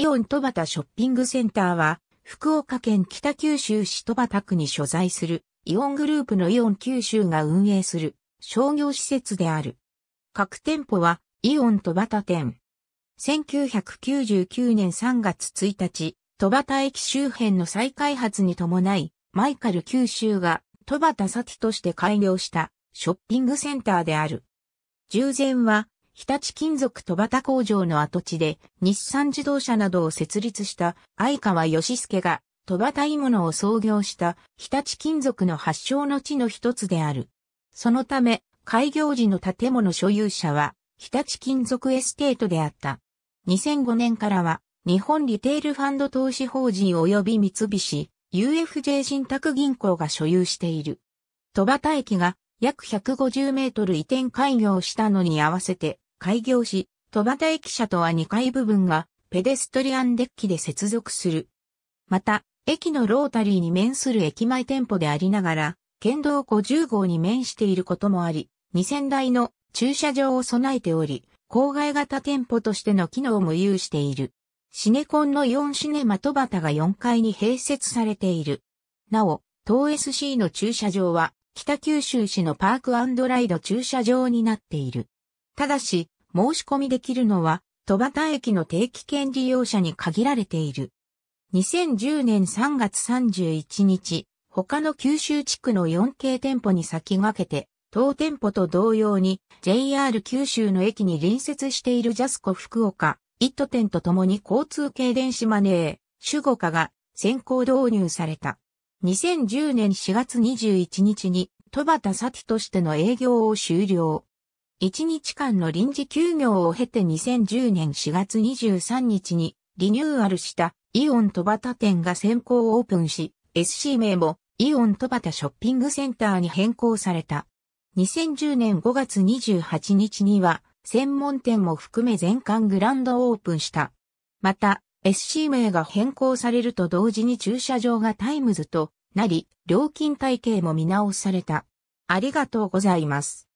イオン戸端ショッピングセンターは、福岡県北九州市戸端区に所在する、イオングループのイオン九州が運営する商業施設である。各店舗は、イオン戸端店。1999年3月1日、戸端駅周辺の再開発に伴い、マイカル九州が戸端先として開業したショッピングセンターである。従前は日立金属戸畑工場の跡地で日産自動車などを設立した相川義介が戸畑鋳物を創業した日立金属の発祥の地の一つである。そのため、開業時の建物所有者は日立金属エステートであった。2005年からは日本リテールファンド投資法人及び三菱 UFJ 信託銀行が所有している。戸畑駅が約150メートル移転開業したのに合わせて開業し、戸端駅舎とは2階部分がペデストリアンデッキで接続する。また、駅のロータリーに面する駅前店舗でありながら、県道50号に面していることもあり、2000台の駐車場を備えており、郊外型店舗としての機能も有している。シネコンの4シネマ戸端が4階に併設されている。なお、東 SC の駐車場は北九州市のパークライド駐車場になっている。ただし、申し込みできるのは、戸端駅の定期券利用者に限られている。2010年3月31日、他の九州地区の 4K 店舗に先駆けて、当店舗と同様に JR 九州の駅に隣接しているジャスコ福岡、一都店と共に交通系電子マネー、守護課が先行導入された。2010年4月21日に、戸端先としての営業を終了。1日間の臨時休業を経て2010年4月23日にリニューアルしたイオン戸端店が先行オープンし、SC 名もイオン戸端ショッピングセンターに変更された。2010年5月28日には専門店も含め全館グランドオープンした。また、SC 名が変更されると同時に駐車場がタイムズとなり、料金体系も見直された。ありがとうございます。